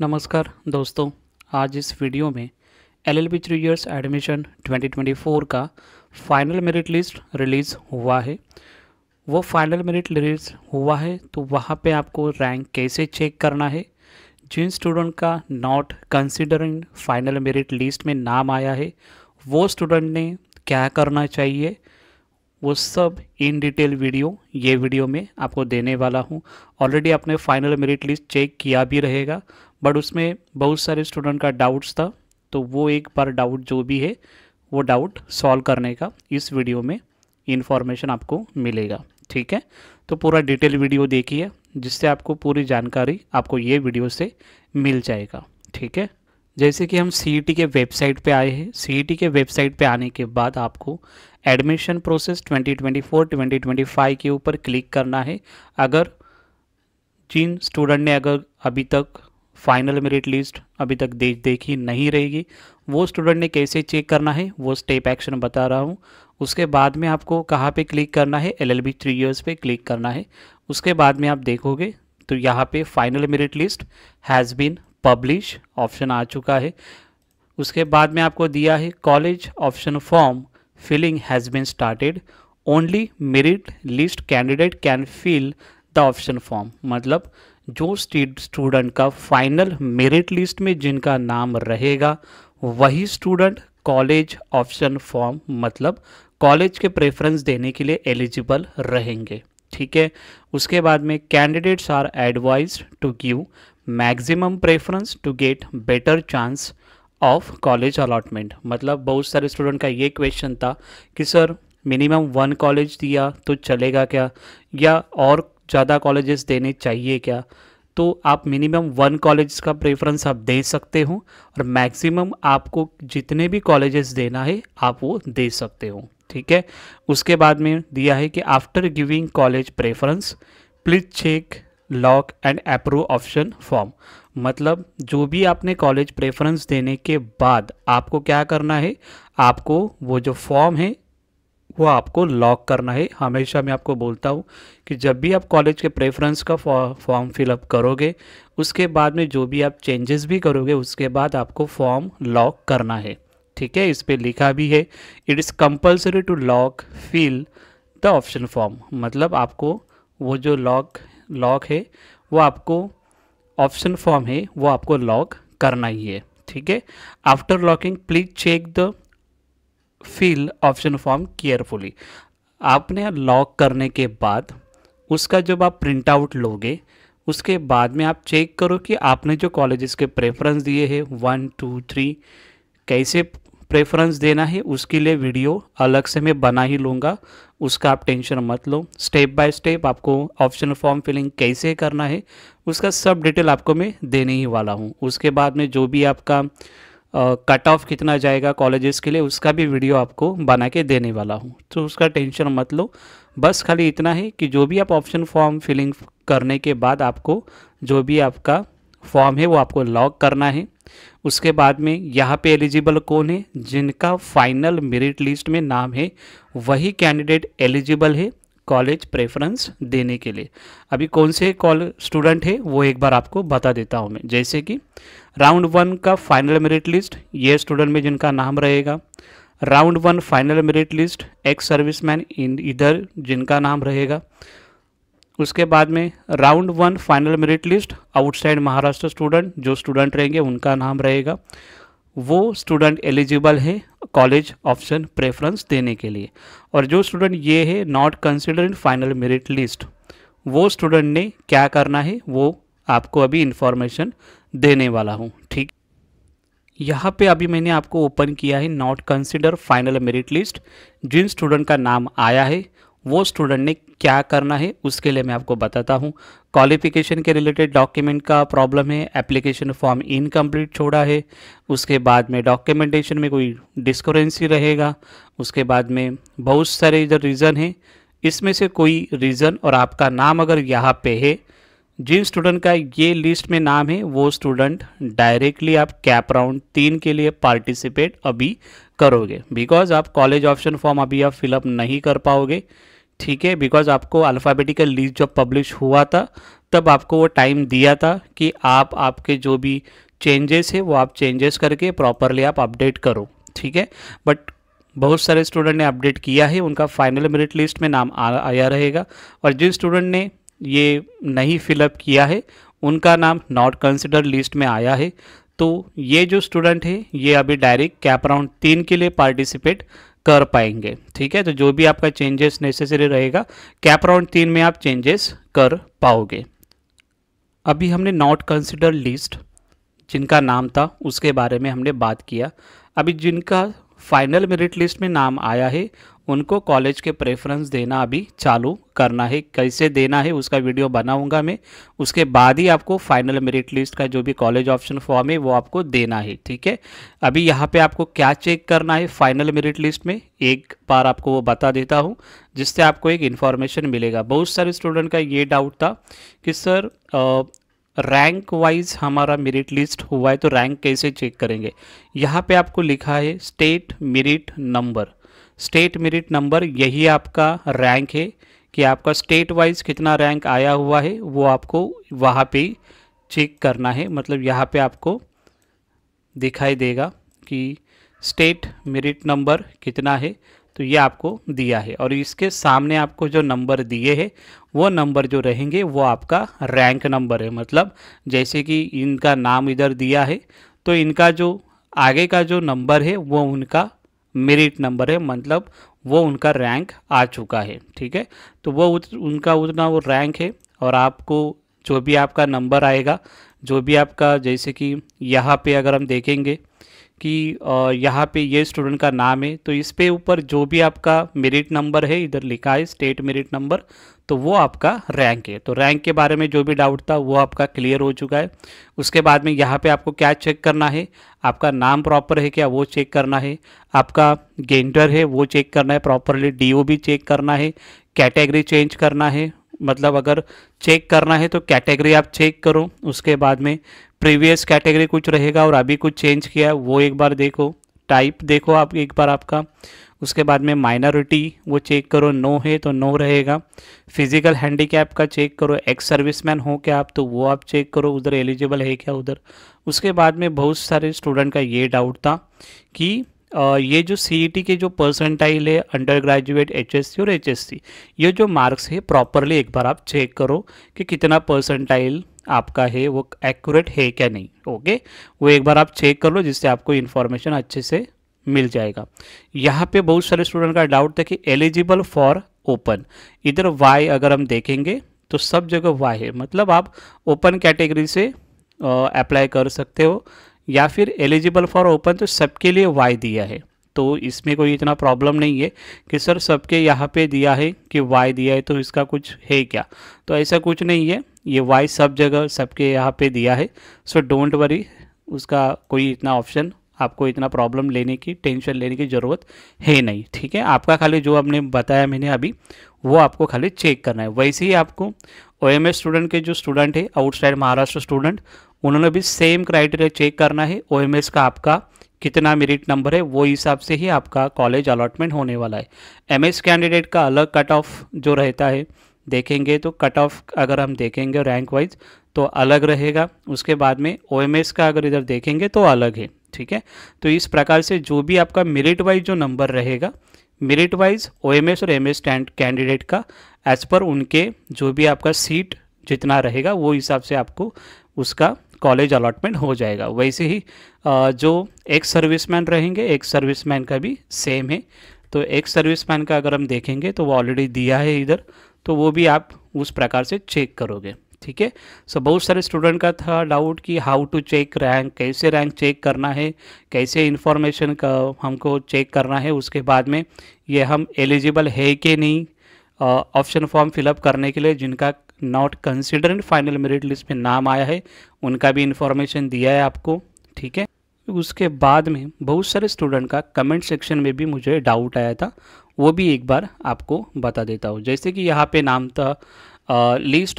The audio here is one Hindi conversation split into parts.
नमस्कार दोस्तों आज इस वीडियो में L L B three years admission 2024 का फाइनल मेरिट लिस्ट रिलीज़ हुआ है वो फाइनल मेरिट रिलीज़ हुआ है तो वहाँ पे आपको रैंक कैसे चेक करना है जिन स्टूडेंट का not considering final merit list में नाम आया है वो स्टूडेंट ने क्या करना चाहिए वो सब इन डिटेल वीडियो ये वीडियो में आपको देने वाला हूँ ऑलरेडी आपने फाइनल मेरिट लिस्ट चेक किया भी रहेगा बट उसमें बहुत सारे स्टूडेंट का डाउट्स था तो वो एक बार डाउट जो भी है वो डाउट सॉल्व करने का इस वीडियो में इन्फॉर्मेशन आपको मिलेगा ठीक है तो पूरा डिटेल वीडियो देखिए जिससे आपको पूरी जानकारी आपको ये वीडियो से मिल जाएगा ठीक है जैसे कि हम सी e के वेबसाइट पे आए हैं सी e के वेबसाइट पे आने के बाद आपको एडमिशन प्रोसेस 2024 2025 के ऊपर क्लिक करना है अगर जिन स्टूडेंट ने अगर अभी तक फाइनल मेरिट लिस्ट अभी तक देख देखी नहीं रहेगी वो स्टूडेंट ने कैसे चेक करना है वो स्टेप एक्शन बता रहा हूँ उसके बाद में आपको कहाँ पे क्लिक करना है L L B three years पे क्लिक करना है उसके बाद में आप देखोगे तो यहाँ पे final merit list has been publish option आ चुका है उसके बाद में आपको दिया है college option form filling has been started only merit list candidate can fill the option form मतलब जो स्टूडेंट का फाइनल मेरिट लिस्ट में जिनका नाम रहेगा वही स्टूडेंट कॉलेज ऑप्शन फॉर्म मतलब कॉलेज के प्रेफरेंस देने के लिए एलिजिबल रहेंगे ठीक है उसके बाद में candidates are advise to give maximum preference to get better chance of college allotment मतलब बहुत सारे स्टूडेंट का ये क्वेश्चन था कि सर मिनिमम वन कॉलेज दिया तो चलेगा क्या या और ज़्यादा कॉलेजेस देने चाहिए क्या तो आप मिनिमम वन कॉलेज का प्रेफरेंस आप दे सकते हो और मैक्सिमम आपको जितने भी कॉलेजेस देना है आप वो दे सकते हो ठीक है उसके बाद में दिया है कि after giving college preference please check lock and approve option form मतलब जो भी आपने कॉलेज प्रेफरेंस देने के बाद आपको क्या करना है आपको वो जो फॉर्म है वो आपको लॉक करना है हमेशा मैं आपको बोलता हूँ कि जब भी आप कॉलेज के प्रेफरेंस का फॉर्म फिलअप करोगे उसके बाद में जो भी आप चेंजेस भी करोगे उसके बाद आपको फॉर्म लॉक करना है ठीक है इस पर लिखा भी है it is compulsory to lock fill the option form मतलब आपको वो जो लॉक लॉक है वो आपको ऑप्शन फॉर्म है वो आपको लॉक करना ही है ठीक है after locking please check the fill option form carefully आपने लॉक करने के बाद उसका जब आप प्रिंट आउट लोगे उसके बाद में आप चेक करो कि आपने जो कॉलेजेस के प्रेफरेंस दिए हैं वन टू थ्री कैसे प्रेफरेंस देना है उसके लिए वीडियो अलग से मैं बना ही लूँगा उसका आप टेंशन मत लो स्टेप बाय स्टेप आपको ऑप्शन फॉर्म फिलिंग कैसे करना है उसका सब डिटेल आपको मैं देने ही वाला हूँ उसके बाद में जो भी आपका कट ऑफ कितना जाएगा कॉलेजेस के लिए उसका भी वीडियो आपको बना के देने वाला हूँ तो उसका टेंशन मत लो बस खाली इतना है कि जो भी आप ऑप्शन फॉर्म फिलिंग करने के बाद आपको जो भी आपका फॉर्म है वो आपको लॉक करना है उसके बाद में यहाँ पे एलिजिबल कौन है जिनका फाइनल मेरिट लिस्ट में नाम है वही कैंडिडेट एलिजिबल है कॉलेज प्रेफरेंस देने के लिए अभी कौन से कॉल स्टूडेंट है वो एक बार आपको बता देता हूँ मैं जैसे कि राउंड वन का फाइनल मेरिट लिस्ट ये स्टूडेंट में जिनका नाम रहेगा round one final merit list ex serviceman इन इधर जिनका नाम रहेगा उसके बाद में round one final merit list outside Maharashtra student जो स्टूडेंट रहेंगे उनका नाम रहेगा वो स्टूडेंट एलिजिबल है कॉलेज ऑप्शन प्रेफरेंस देने के लिए और जो स्टूडेंट ये है not consider in final merit list वो स्टूडेंट ने क्या करना है वो आपको अभी इन्फॉर्मेशन देने वाला हूँ ठीक यहाँ पे अभी मैंने आपको ओपन किया है not consider final merit list जिन स्टूडेंट का नाम आया है वो स्टूडेंट ने क्या करना है उसके लिए मैं आपको बताता हूँ क्वालिफिकेशन के रिलेटेड डॉक्यूमेंट का प्रॉब्लम है एप्लीकेशन फॉर्म इनकम्प्लीट छोड़ा है उसके बाद में डॉक्यूमेंटेशन में कोई डिस्कोरेंसी रहेगा उसके बाद में बहुत सारे इधर रीज़न है इसमें से कोई रीज़न और आपका नाम अगर यहाँ पे है जिन स्टूडेंट का ये लिस्ट में नाम है वो स्टूडेंट डायरेक्टली आप कैप राउंड तीन के लिए पार्टिसिपेट अभी करोगे बिकॉज आप कॉलेज ऑप्शन फॉर्म अभी आप फिलअप नहीं कर पाओगे ठीक है बिकॉज आपको अल्फ़ाबेटिकल लिस्ट जब पब्लिश हुआ था तब आपको वो टाइम दिया था कि आप आपके जो भी चेंजेस है वो आप चेंजेस करके प्रॉपरली आप अपडेट करो ठीक है बट बहुत सारे स्टूडेंट ने अपडेट किया है उनका फाइनल मेरिट लिस्ट में नाम आ, आया रहेगा और जिन स्टूडेंट ने ये नहीं फिलअप किया है उनका नाम नॉट कंसिडर लिस्ट में आया है तो ये जो स्टूडेंट है ये अभी डायरेक्ट कैप राउंड तीन के लिए पार्टिसिपेट कर पाएंगे ठीक है तो जो भी आपका चेंजेस नेसेसरी रहेगा कैप राउंड तीन में आप चेंजेस कर पाओगे अभी हमने नॉट कंसिडर लिस्ट जिनका नाम था उसके बारे में हमने बात किया अभी जिनका फाइनल मेरिट लिस्ट में नाम आया है उनको कॉलेज के प्रेफरेंस देना अभी चालू करना है कैसे देना है उसका वीडियो बनाऊंगा मैं उसके बाद ही आपको फाइनल मेरिट लिस्ट का जो भी कॉलेज ऑप्शन फॉर्म है वो आपको देना है ठीक है अभी यहाँ पे आपको क्या चेक करना है फाइनल मेरिट लिस्ट में एक बार आपको वो बता देता हूँ जिससे आपको एक इन्फॉर्मेशन मिलेगा बहुत सारे स्टूडेंट का ये डाउट था कि सर आ, रैंक वाइज हमारा मेरिट लिस्ट हुआ है तो रैंक कैसे चेक करेंगे यहाँ पे आपको लिखा है state merit number state merit number यही आपका रैंक है कि आपका स्टेट वाइज कितना रैंक आया हुआ है वो आपको वहाँ पे चेक करना है मतलब यहाँ पे आपको दिखाई देगा कि स्टेट मेरिट नंबर कितना है तो ये आपको दिया है और इसके सामने आपको जो नंबर दिए हैं वो नंबर जो रहेंगे वो आपका रैंक नंबर है मतलब जैसे कि इनका नाम इधर दिया है तो इनका जो आगे का जो नंबर है वो उनका मेरिट नंबर है मतलब वो उनका रैंक आ चुका है ठीक है तो वो उत, उनका उतना वो रैंक है और आपको जो भी आपका नंबर आएगा जो भी आपका जैसे कि यहाँ पे अगर हम देखेंगे कि यहाँ पे ये स्टूडेंट का नाम है तो इस पे ऊपर जो भी आपका मेरिट नंबर है इधर लिखा है स्टेट मेरिट नंबर तो वो आपका रैंक है तो रैंक के बारे में जो भी डाउट था वो आपका क्लियर हो चुका है उसके बाद में यहाँ पे आपको क्या चेक करना है आपका नाम प्रॉपर है क्या वो चेक करना है आपका गेंडर है वो चेक करना है प्रॉपरली डी भी चेक करना है कैटेगरी चेंज करना है मतलब अगर चेक करना है तो कैटेगरी आप चेक करो उसके बाद में प्रीवियस कैटेगरी कुछ रहेगा और अभी कुछ चेंज किया वो एक बार देखो टाइप देखो आप एक बार आपका उसके बाद में माइनॉरिटी वो चेक करो नो है तो नो रहेगा फिजिकल हैंडीकैप का चेक करो एक्स सर्विसमैन हो क्या आप तो वो आप चेक करो उधर एलिजिबल है क्या उधर उसके बाद में बहुत सारे स्टूडेंट का ये डाउट था कि ये जो सी e के जो परसेंटाइल है अंडर ग्रेजुएट एच और एच ये जो मार्क्स है प्रॉपरली एक बार आप चेक करो कि कितना परसेंटाइल आपका है वो एक्यूरेट है क्या नहीं ओके वो एक बार आप चेक कर लो जिससे आपको इन्फॉर्मेशन अच्छे से मिल जाएगा यहाँ पे बहुत सारे स्टूडेंट का डाउट था कि एलिजिबल फॉर ओपन इधर वाई अगर हम देखेंगे तो सब जगह वाई है मतलब आप ओपन कैटेगरी से अप्लाई कर सकते हो या फिर एलिजिबल फॉर ओपन तो सबके लिए वाई दिया है तो इसमें कोई इतना प्रॉब्लम नहीं है कि सर सबके यहाँ पे दिया है कि वाई दिया है तो इसका कुछ है क्या तो ऐसा कुछ नहीं है ये वाई सब जगह सबके यहाँ पे दिया है सो डोंट वरी उसका कोई इतना ऑप्शन आपको इतना प्रॉब्लम लेने की टेंशन लेने की ज़रूरत है नहीं ठीक है आपका खाली जो आपने बताया मैंने अभी वो आपको खाली चेक करना है वैसे ही आपको ओ स्टूडेंट के जो स्टूडेंट है आउटसाइड महाराष्ट्र स्टूडेंट उन्होंने भी सेम क्राइटेरिया चेक करना है ओ का आपका कितना मेरिट नंबर है वो हिसाब से ही आपका कॉलेज अलॉटमेंट होने वाला है एम कैंडिडेट का अलग कट ऑफ जो रहता है देखेंगे तो कट ऑफ अगर हम देखेंगे रैंक वाइज तो अलग रहेगा उसके बाद में ओ का अगर इधर देखेंगे तो अलग है ठीक है तो इस प्रकार से जो भी आपका मेरिट वाइज जो नंबर रहेगा मेरिट वाइज ओ और एम एस कैंडिडेट का एज पर उनके जो भी आपका सीट जितना रहेगा वो हिसाब से आपको उसका कॉलेज अलॉटमेंट हो जाएगा वैसे ही जो सर्विस सर्विसमैन रहेंगे सर्विस सर्विसमैन का भी सेम है तो सर्विस सर्विसमैन का अगर हम देखेंगे तो वो ऑलरेडी दिया है इधर तो वो भी आप उस प्रकार से चेक करोगे ठीक है सो बहुत सारे स्टूडेंट का था डाउट कि हाउ टू चेक रैंक कैसे रैंक चेक करना है कैसे इन्फॉर्मेशन का हमको चेक करना है उसके बाद में ये हम एलिजिबल है कि नहीं ऑप्शन फॉर्म फिलअप करने के लिए जिनका not consider final merit list में नाम आया है उनका भी इन्फॉर्मेशन दिया है आपको ठीक है उसके बाद में बहुत सारे स्टूडेंट का कमेंट सेक्शन में भी मुझे डाउट आया था वो भी एक बार आपको बता देता हूँ जैसे कि यहाँ पे नाम था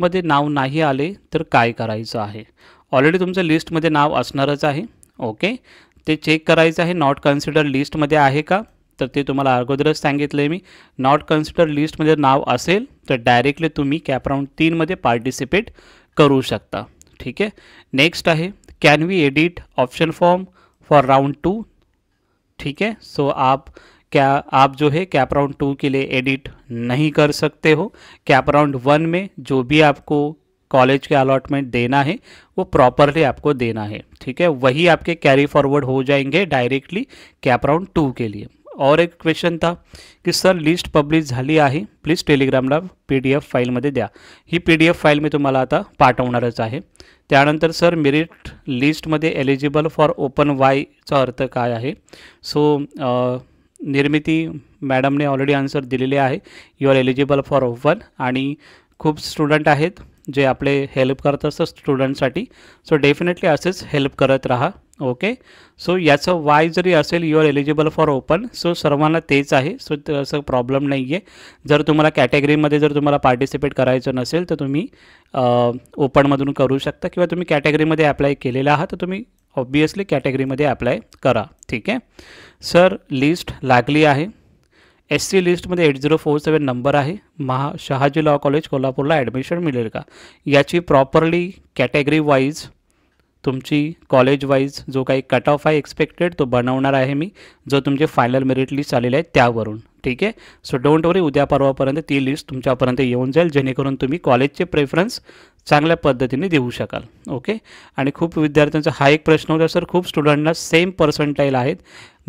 मध्य नाव नहीं आले तो काय करायचं आहे ऑलरेडी लिस्ट मध्य नाव आना चाहिए ओके ते चेक कराएं आहे नॉट कन्सिडर मध्य है का तो तुम्हारा अगोदर संगित सांगितलं मी नॉट कन्सिडर मध्य नाव अल तो डायरेक्टली कैप राउंड तीन मधे पार्टिसिपेट करू शकता ठीक है नेक्स्ट है can we edit option form for round two ठीक है सो आप क्या आप जो है कैप राउंड टू के लिए एडिट नहीं कर सकते हो कैप राउंड वन में जो भी आपको कॉलेज के अलॉटमेंट देना है वो प्रॉपरली आपको देना है ठीक है वही आपके कैरी फॉरवर्ड हो जाएंगे डायरेक्टली कैप राउंड टू के लिए और एक क्वेश्चन था कि सर लिस्ट पब्लिश झाली आहे प्लीज टेलिग्रामला पी डी एफ फाईलमध्ये द्या ही पी डी एफ फाइल मी तुम्हाला आता पाठवणारच आहे त्यानंतर सर मेरिट लिस्टमध्ये एलिजिबल फॉर ओपन वायचा अर्थ काय आहे सो निर्मिती मॅडमने ऑलरेडी आन्सर दिलेले आहे you are eligible for open आणि खूप स्टुडंट आहेत जे आपले हेल्प करत असतात स्टुडंटसाठी सो डेफिनेटली असेच हेल्प करत राहा ओके सो याचं वाय जरी असेल you are eligible for open so सर्वांना तेच है सो असं प्रॉब्लम नहीं है जर तुम्हाला कॅटेगरीमध्ये जर तुम्हारा पार्टिसिपेट करायचं नसेल तर तुम्ही ओपनमधून अं, करू शकता किंवा तुम्ही कॅटेगरीमध्ये अप्लाय केलेला आहात तर तुम्ही ऑब्वियसली कॅटेगरीमध्ये अप्लाय करा ठीक है सर लिस्ट लगली है एस सी लिस्ट लिस्टमध्ये eight zero four seven number है Maha Shahaji law college Kolhapur admission मिले का याची प्रॉपरली कॅटेगरी वाईज तुम्हारी कॉलेज वाईज जो काही कट ऑफ आहे एक्सपेक्टेड तो बनवणार है मी जो तुम्हें फाइनल मेरिट लिस्ट आलेली आहे त्यावरून ठीक है सो डोंट वरी उद्या परवापर्यंत ती लिस्ट यून जाए जेनेकर तुम्हें कॉलेज कॉलेजचे प्रेफरन्स चांगल्या पद्धतीने दे शका ओके खूब विद्यार्थ्या हा एक प्रश्न होता सर खूब स्टूडेंटना सेम पर्सेंटाइल है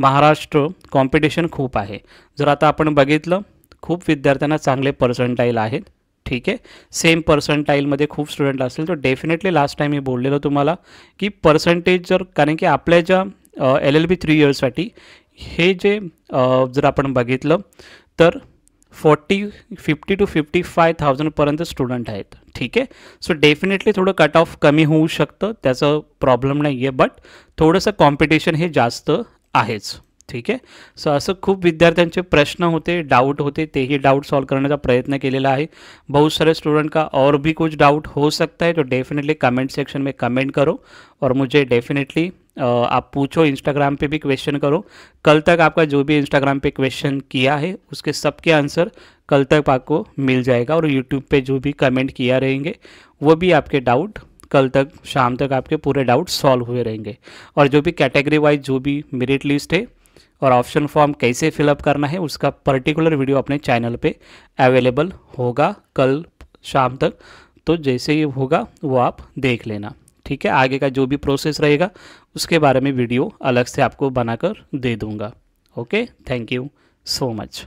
महाराष्ट्र कॉम्पिटिशन खूब है जर आता अपन बगित खूब विद्यार्थ्यांना चांगले पर्सेंटाइल है ठीक है सेम मे खूब स्टूडेंट आते तो डेफिनेटली लास्ट टाइम मैं बोललेलो तुम्हारा कि पर्सेंटेज जर कारण कि आप L L B three years हे जे जर आप बगित तर forty fifty to fifty five थाउजंडपर्यंत स्टूडेंट है ठीक है सो डेफिनेटली थोड़ा कट ऑफ कमी होऊ प्रॉब्लम नहीं है बट थोड़स कॉम्पिटिशन हे जास्त है ठीक है सो अस खूब विद्यार्थ्या प्रश्न होते डाउट होते ही डाउट सॉल्व करण्याचा प्रयत्न के लिए बहुत सारे स्टूडेंट का और भी कुछ डाउट हो सकता है तो डेफिनेटली कमेंट सेक्शन में कमेंट करो और मुझे डेफिनेटली आप पूछो इंस्टाग्राम पे भी क्वेश्चन करो कल तक आपका जो भी इंस्टाग्राम पे क्वेश्चन किया है उसके सबके आंसर कल तक आपको मिल जाएगा और यूट्यूब पर जो भी कमेंट किया रहेंगे वो भी आपके डाउट कल तक शाम तक आपके पूरे डाउट सॉल्व हुए रहेंगे और जो भी कैटेगरी वाइज जो भी मेरिट लिस्ट है और ऑप्शन फॉर्म कैसे फिलअप करना है उसका पर्टिकुलर वीडियो अपने चैनल पे अवेलेबल होगा कल शाम तक तो जैसे ही होगा वो आप देख लेना ठीक है आगे का जो भी प्रोसेस रहेगा उसके बारे में वीडियो अलग से आपको बनाकर दे दूँगा okay thank you so much